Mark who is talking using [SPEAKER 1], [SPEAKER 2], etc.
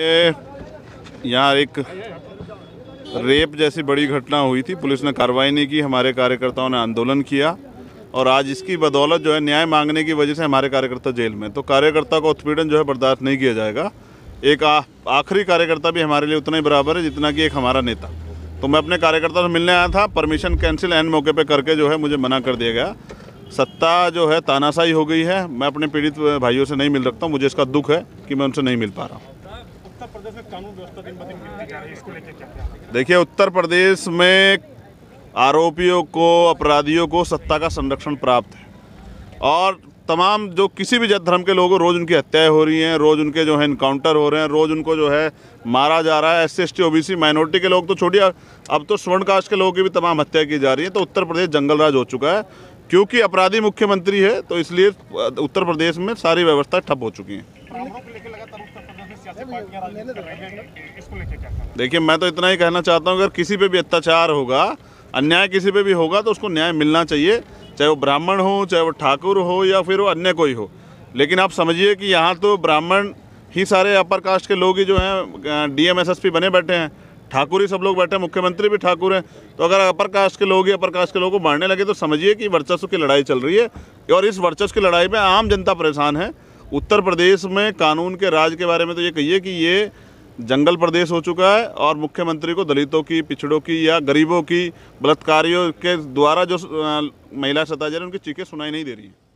[SPEAKER 1] ये यहाँ एक रेप जैसी बड़ी घटना हुई थी पुलिस ने कार्रवाई नहीं की हमारे कार्यकर्ताओं ने आंदोलन किया और आज इसकी बदौलत जो है न्याय मांगने की वजह से हमारे कार्यकर्ता जेल में तो कार्यकर्ता का उत्पीड़न जो है बर्दाश्त नहीं किया जाएगा एक आखिरी कार्यकर्ता भी हमारे लिए उतना ही बराबर है जितना कि एक हमारा नेता तो मैं अपने कार्यकर्ता से मिलने आया था परमिशन कैंसिल एन मौके पर करके जो है मुझे मना कर दिया गया सत्ता जो है तानाशाही हो गई है मैं अपने पीड़ित भाइयों से नहीं मिल सकता मुझे इसका दुख है कि मैं उनसे नहीं मिल पा रहा हूँ प्रदेश में कानून व्यवस्था दिन दिन गिरती जा रही है इसको लेकर क्या देखिए उत्तर प्रदेश में आरोपियों को अपराधियों को सत्ता का संरक्षण प्राप्त है और तमाम जो किसी भी जत धर्म के लोगों रोज़ उनकी हत्याएं हो रही हैं रोज़ उनके जो है इनकाउंटर हो रहे हैं रोज़ उनको जो है मारा जा रहा है S C S T minority के लोग तो छोड़िए अब तो स्वर्ण कास्ट के लोगों की भी तमाम हत्या की जा रही है तो उत्तर प्रदेश जंगल राज हो चुका है क्योंकि अपराधी मुख्यमंत्री है तो इसलिए उत्तर प्रदेश में सारी व्यवस्था ठप हो चुकी है देखिए मैं तो इतना ही कहना चाहता हूँ अगर किसी पे भी अत्याचार होगा अन्याय किसी पे भी होगा तो उसको न्याय मिलना चाहिए चाहे वो ब्राह्मण हो चाहे वो ठाकुर हो या फिर वो अन्य कोई हो लेकिन आप समझिए कि यहाँ तो ब्राह्मण ही सारे अपर कास्ट के लोग ही जो हैं डीएमएसएसपी बने बैठे हैं ठाकुर ही सब लोग बैठे हैं मुख्यमंत्री भी ठाकुर हैं तो अगर अपर कास्ट के लोग ही अपर कास्ट के लोगों को बांटने लगे तो समझिए कि वर्चस्व की लड़ाई चल रही है और इस वर्चस्व की लड़ाई में आम जनता परेशान है उत्तर प्रदेश में कानून के राज के बारे में तो ये कहिए कि ये जंगल प्रदेश हो चुका है और मुख्यमंत्री को दलितों की पिछड़ों की या गरीबों की बलात्कारियों के द्वारा जो महिला है उनकी चीखें सुनाई नहीं दे रही हैं